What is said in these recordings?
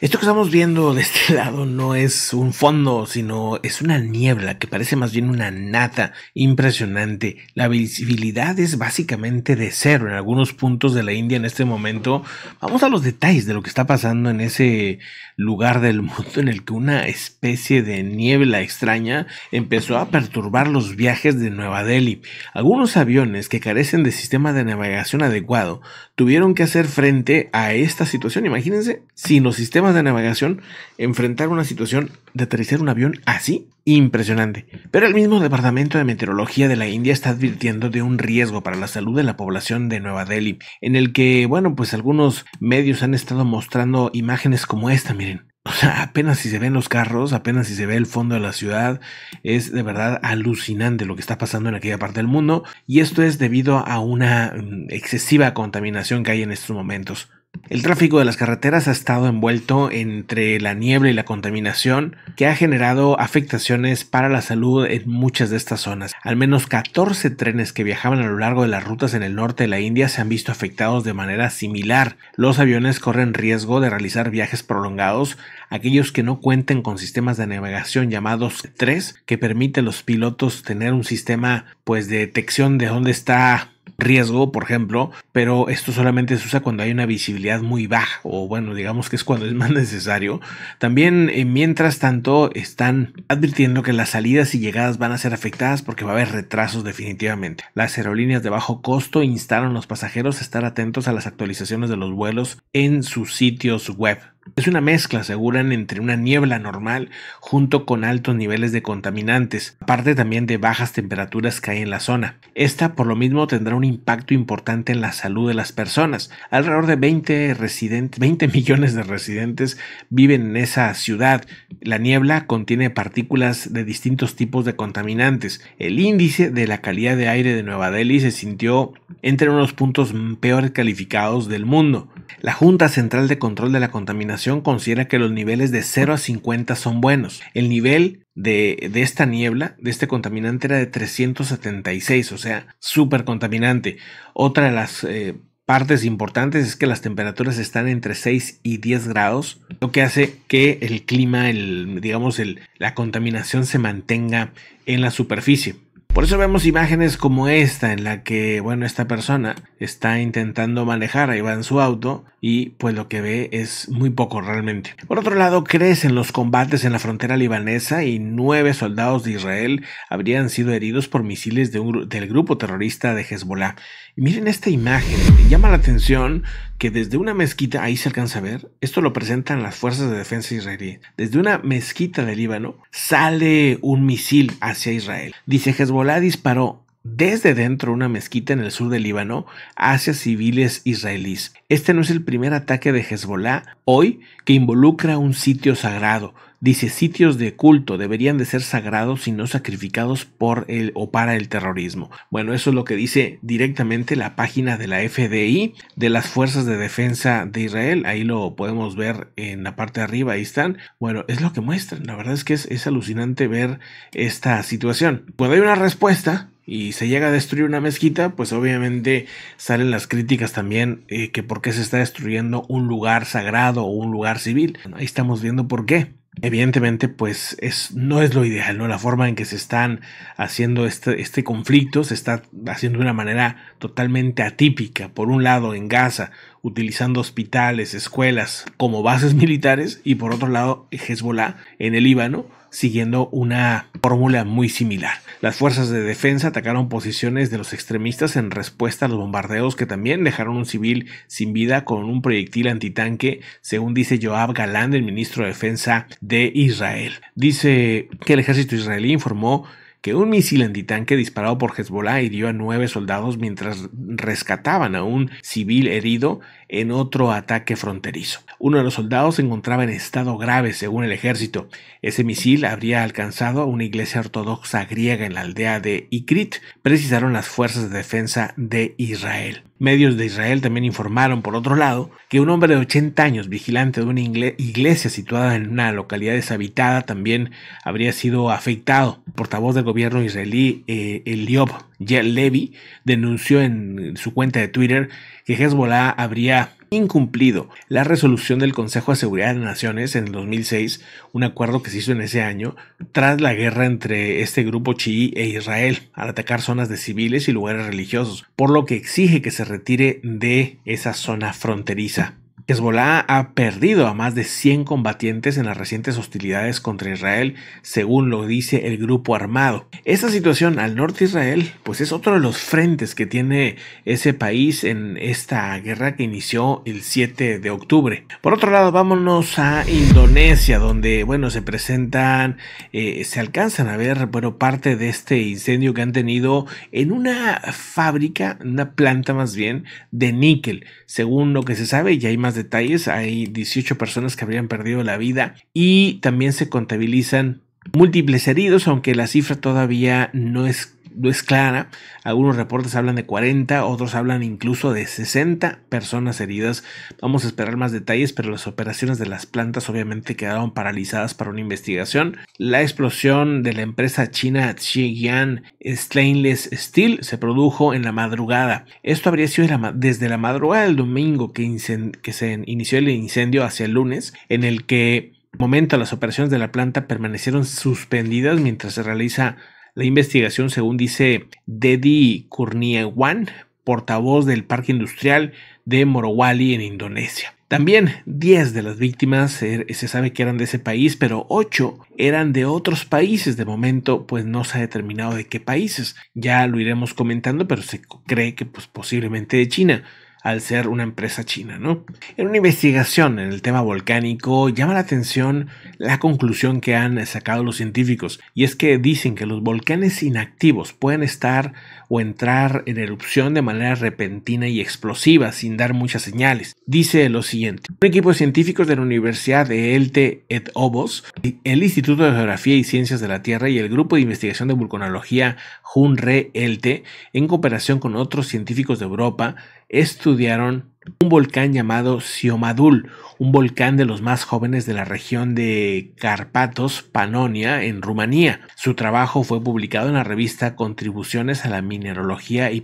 Esto que estamos viendo de este lado no es un fondo, sino es una niebla que parece más bien una nata impresionante. La visibilidad es básicamente de cero en algunos puntos de la India en este momento. Vamos a los detalles de lo que está pasando en ese lugar del mundo en el que una especie de niebla extraña empezó a perturbar los viajes de Nueva Delhi. Algunos aviones que carecen de sistema de navegación adecuado tuvieron que hacer frente a esta situación. Imagínense, si los sistemas de navegación, enfrentar una situación de aterrizar un avión así, impresionante. Pero el mismo Departamento de Meteorología de la India está advirtiendo de un riesgo para la salud de la población de Nueva Delhi, en el que, bueno, pues algunos medios han estado mostrando imágenes como esta, miren apenas si se ven los carros, apenas si se ve el fondo de la ciudad, es de verdad alucinante lo que está pasando en aquella parte del mundo y esto es debido a una mm, excesiva contaminación que hay en estos momentos. El tráfico de las carreteras ha estado envuelto entre la niebla y la contaminación que ha generado afectaciones para la salud en muchas de estas zonas. Al menos 14 trenes que viajaban a lo largo de las rutas en el norte de la India se han visto afectados de manera similar. Los aviones corren riesgo de realizar viajes prolongados, aquellos que no cuenten con sistemas de navegación llamados 3 que permite a los pilotos tener un sistema pues de detección de dónde está riesgo, por ejemplo, pero esto solamente se usa cuando hay una visibilidad muy baja o bueno, digamos que es cuando es más necesario. También, eh, mientras tanto, están advirtiendo que las salidas y llegadas van a ser afectadas porque va a haber retrasos definitivamente. Las aerolíneas de bajo costo instaron a los pasajeros a estar atentos a las actualizaciones de los vuelos en sus sitios web. Es una mezcla, aseguran, entre una niebla normal junto con altos niveles de contaminantes, aparte también de bajas temperaturas que hay en la zona. Esta por lo mismo tendrá un impacto importante en la salud de las personas. Alrededor de 20, residentes, millones de residentes viven en esa ciudad. La niebla contiene partículas de distintos tipos de contaminantes. El índice de la calidad de aire de Nueva Delhi se sintió entre unos puntos peores calificados del mundo. La Junta Central de Control de la Contaminación considera que los niveles de 0 a 50 son buenos. El nivel de, esta niebla, de este contaminante, era de 376, o sea, súper contaminante. Otra de las eh, partes importantes es que las temperaturas están entre 6 y 10 grados, lo que hace que el clima, el, digamos, el, la contaminación se mantenga en la superficie. Por eso vemos imágenes como esta en la que, bueno, esta persona está intentando manejar, a Iván su auto y pues lo que ve es muy poco realmente. Por otro lado, crecen los combates en la frontera libanesa y nueve soldados de Israel habrían sido heridos por misiles del grupo terrorista de Hezbollah. miren esta imagen, llama la atención que desde una mezquita, ahí se alcanza a ver, esto lo presentan las fuerzas de defensa israelí, desde una mezquita de Líbano sale un misil hacia Israel. Dice Hezbollah Hezbollah disparó desde dentro una mezquita en el sur del Líbano hacia civiles israelíes. Este no es el primer ataque de Hezbollah hoy que involucra un sitio sagrado, Dice, sitios de culto deberían de ser sagrados y no sacrificados por el o para el terrorismo. Bueno, eso es lo que dice directamente la página de la FDI, de las Fuerzas de Defensa de Israel. Ahí lo podemos ver en la parte de arriba, ahí están. Bueno, es lo que muestran. La verdad es que es, alucinante ver esta situación. Cuando hay una respuesta, y se llega a destruir una mezquita, pues obviamente salen las críticas también eh, que por qué se está destruyendo un lugar sagrado o un lugar civil. Ahí estamos viendo por qué. Evidentemente, pues es, no es lo ideal, ¿no? La forma en que se están haciendo este, este conflicto se está haciendo de una manera totalmente atípica. Por un lado, en Gaza, utilizando hospitales, escuelas como bases militares y por otro lado Hezbollah en el Líbano siguiendo una fórmula muy similar. Las fuerzas de defensa atacaron posiciones de los extremistas en respuesta a los bombardeos que también dejaron un civil sin vida con un proyectil antitanque, según dice Joab Galán, el ministro de Defensa de Israel. Dice que el ejército israelí informó que un misil antitanque disparado por Hezbollah hirió a nueve soldados mientras rescataban a un civil herido en otro ataque fronterizo. Uno de los soldados se encontraba en estado grave, según el ejército. Ese misil habría alcanzado a una iglesia ortodoxa griega en la aldea de Ikrit, precisaron las fuerzas de defensa de Israel. Medios de Israel también informaron, por otro lado, que un hombre de 80 años, vigilante de una iglesia situada en una localidad deshabitada, también habría sido afectado. portavoz del gobierno israelí, eh, Eliob Levy denunció en su cuenta de Twitter que Hezbollah habría incumplido la resolución del Consejo de Seguridad de Naciones en el 2006, un acuerdo que se hizo en ese año tras la guerra entre este grupo chií e Israel al atacar zonas de civiles y lugares religiosos, por lo que exige que se retire de esa zona fronteriza. Hezbollah ha perdido a más de 100 combatientes en las recientes hostilidades contra Israel, según lo dice el grupo armado. Esta situación al norte de Israel, pues es otro de los frentes que tiene ese país en esta guerra que inició el 7 de octubre. Por otro lado, vámonos a Indonesia, donde, bueno, se presentan, eh, se alcanzan a ver, bueno, parte de este incendio que han tenido en una fábrica, una planta más bien, de níquel. Según lo que se sabe, ya hay más detalles. Hay 18 personas que habrían perdido la vida y también se contabilizan múltiples heridos, aunque la cifra todavía no es no es clara. Algunos reportes hablan de 40, otros hablan incluso de 60 personas heridas. Vamos a esperar más detalles, pero las operaciones de las plantas obviamente quedaron paralizadas para una investigación. La explosión de la empresa china Xi'an Stainless Steel se produjo en la madrugada. Esto habría sido desde la madrugada del domingo que, que se inició el incendio hacia el lunes, en el que momento las operaciones de la planta permanecieron suspendidas mientras se realiza la investigación, según dice Dedi Kurniawan, portavoz del Parque Industrial de Morowali en Indonesia. También 10 de las víctimas er, se sabe que eran de ese país, pero 8 eran de otros países. De momento, pues no se ha determinado de qué países. Ya lo iremos comentando, pero se cree que pues, posiblemente de China al ser una empresa china, ¿no? En una investigación en el tema volcánico llama la atención la conclusión que han sacado los científicos y es que dicen que los volcanes inactivos pueden estar o entrar en erupción de manera repentina y explosiva sin dar muchas señales. Dice lo siguiente, un equipo de científicos de la Universidad de Elte et Obos, el Instituto de Geografía y Ciencias de la Tierra y el Grupo de Investigación de Vulcanología Junre Elte, en cooperación con otros científicos de Europa, estudiaron estudiaron un volcán llamado Siomadul, un volcán de los más jóvenes de la región de Carpatos, Panonia, en Rumanía. Su trabajo fue publicado en la revista Contribuciones a la Mineralogía y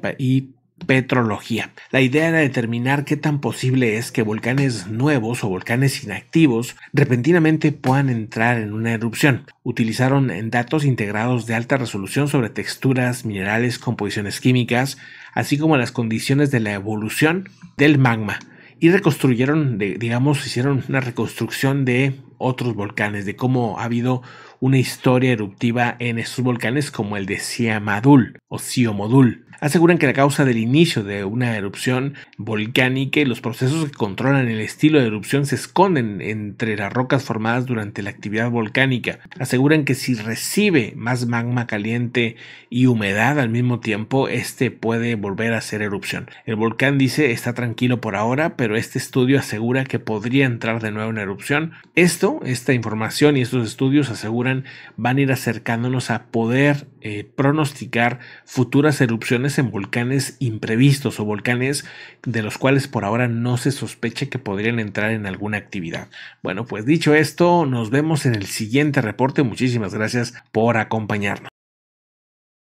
petrología. La idea era determinar qué tan posible es que volcanes nuevos o volcanes inactivos repentinamente puedan entrar en una erupción. Utilizaron datos integrados de alta resolución sobre texturas, minerales, composiciones químicas, así como las condiciones de la evolución del magma y reconstruyeron, digamos, hicieron una reconstrucción de otros volcanes, de cómo ha habido una historia eruptiva en estos volcanes como el de Siamadul o Siomodul aseguran que la causa del inicio de una erupción volcánica y los procesos que controlan el estilo de erupción se esconden entre las rocas formadas durante la actividad volcánica. Aseguran que si recibe más magma caliente y humedad al mismo tiempo, este puede volver a hacer erupción. El volcán dice está tranquilo por ahora, pero este estudio asegura que podría entrar de nuevo en erupción. Esto, esta información y estos estudios aseguran van a ir acercándonos a poder eh, pronosticar futuras erupciones en volcanes imprevistos o volcanes de los cuales por ahora no se sospecha que podrían entrar en alguna actividad. Bueno, pues dicho esto, nos vemos en el siguiente reporte. Muchísimas gracias por acompañarnos.